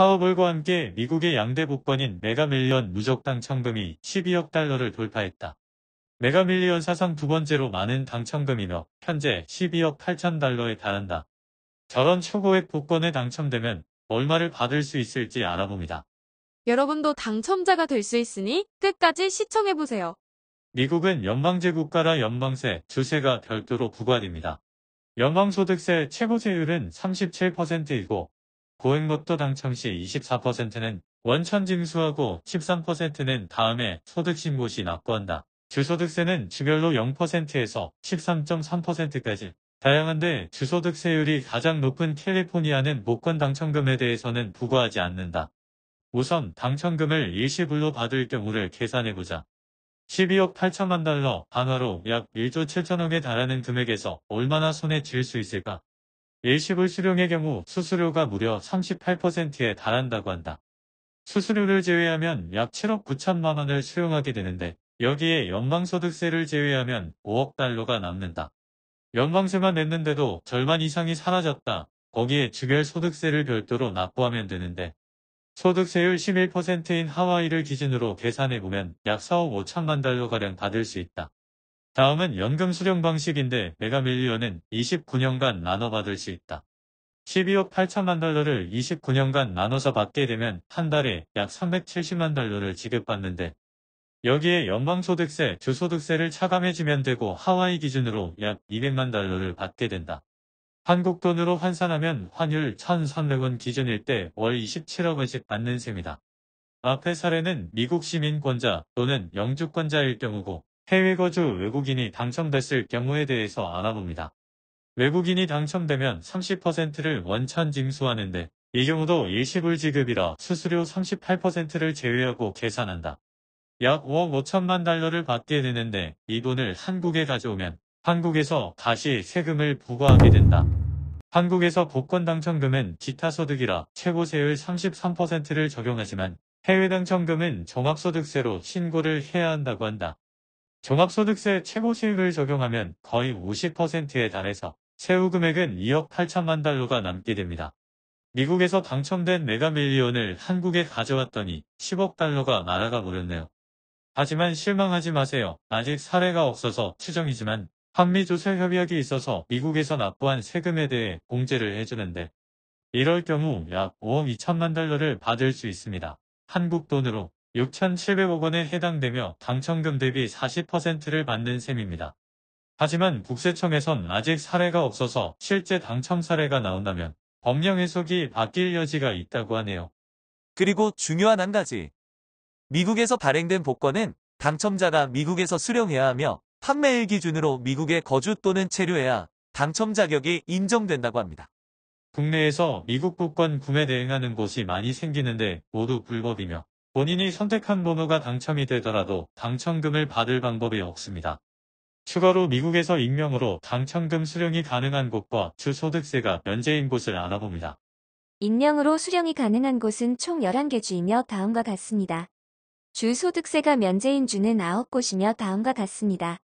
파워볼과 함께 미국의 양대 복권인 메가밀리언 누적 당첨금이 12억 달러를 돌파했다. 메가밀리언 사상 두 번째로 많은 당첨금이며 현재 12억 8천 달러에 달한다. 저런 초고액 복권에 당첨되면 얼마를 받을 수 있을지 알아봅니다. 여러분도 당첨자가 될 수 있으니 끝까지 시청해보세요. 미국은 연방제 국가라 연방세, 주세가 별도로 부과됩니다. 연방소득세 최고세율은 37%이고 고액로또 당첨 시 24%는 원천 징수하고 13%는 다음에 소득신고 시 납부한다. 주소득세는 주별로 0%에서 13.3%까지 다양한데 주소득세율이 가장 높은 캘리포니아는 복권 당첨금에 대해서는 부과하지 않는다. 우선 당첨금을 일시불로 받을 경우를 계산해보자. 12억 8천만 달러, 반화로 약 1조 7천억에 달하는 금액에서 얼마나 손에 쥘수 있을까? 일시불 수령의 경우 수수료가 무려 38%에 달한다고 한다. 수수료를 제외하면 약 7억 9천만 원을 수용하게 되는데 여기에 연방소득세를 제외하면 5억 달러가 남는다. 연방세만 냈는데도 절반 이상이 사라졌다. 거기에 주별소득세를 별도로 납부하면 되는데 소득세율 11%인 하와이를 기준으로 계산해보면 약 4억 5천만 달러가량 받을 수 있다. 다음은 연금 수령 방식인데 메가밀리언은 29년간 나눠받을 수 있다. 12억 8천만 달러를 29년간 나눠서 받게 되면 한 달에 약 370만 달러를 지급받는데 여기에 연방소득세, 주소득세를 차감해주면 되고 하와이 기준으로 약 200만 달러를 받게 된다. 한국 돈으로 환산하면 환율 1,300원 기준일 때 월 27억 원씩 받는 셈이다. 앞의 사례는 미국 시민권자 또는 영주권자일 경우고 해외 거주 외국인이 당첨됐을 경우에 대해서 알아봅니다. 외국인이 당첨되면 30%를 원천 징수하는데 이 경우도 일시불 지급이라 수수료 38%를 제외하고 계산한다. 약 5억 5천만 달러를 받게 되는데 이 돈을 한국에 가져오면 한국에서 다시 세금을 부과하게 된다. 한국에서 복권 당첨금은 기타 소득이라 최고세율 33%를 적용하지만 해외 당첨금은 종합소득세로 신고를 해야 한다고 한다. 종합소득세 최고수익을 적용하면 거의 50%에 달해서 세후 금액은 2억 8천만 달러가 남게 됩니다. 미국에서 당첨된 메가밀리온을 한국에 가져왔더니 10억 달러가 날아가 버렸네요. 하지만 실망하지 마세요. 아직 사례가 없어서 추정이지만 한미조세 협약이 있어서 미국에서 납부한 세금에 대해 공제를 해주는데 이럴 경우 약 5억 2천만 달러를 받을 수 있습니다. 한국 돈으로 6,700억 원에 해당되며 당첨금 대비 40%를 받는 셈입니다. 하지만 국세청에선 아직 사례가 없어서 실제 당첨 사례가 나온다면 법령 해석이 바뀔 여지가 있다고 하네요. 그리고 중요한 한 가지. 미국에서 발행된 복권은 당첨자가 미국에서 수령해야 하며 판매일 기준으로 미국에 거주 또는 체류해야 당첨 자격이 인정된다고 합니다. 국내에서 미국 복권 구매 대행하는 곳이 많이 생기는데 모두 불법이며 본인이 선택한 번호가 당첨이 되더라도 당첨금을 받을 방법이 없습니다. 추가로 미국에서 익명으로 당첨금 수령이 가능한 곳과 주소득세가 면제인 곳을 알아봅니다. 익명으로 수령이 가능한 곳은 총 11개 주이며 다음과 같습니다. 주소득세가 면제인 주는 9곳이며 다음과 같습니다.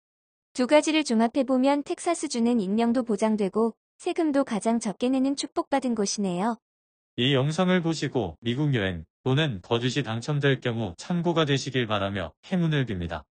두 가지를 종합해보면 텍사스주는 익명도 보장되고 세금도 가장 적게 내는 축복받은 곳이네요. 이 영상을 보시고 미국 여행, 또는 버주시 당첨될 경우 참고가 되시길 바라며 행운을 빕니다.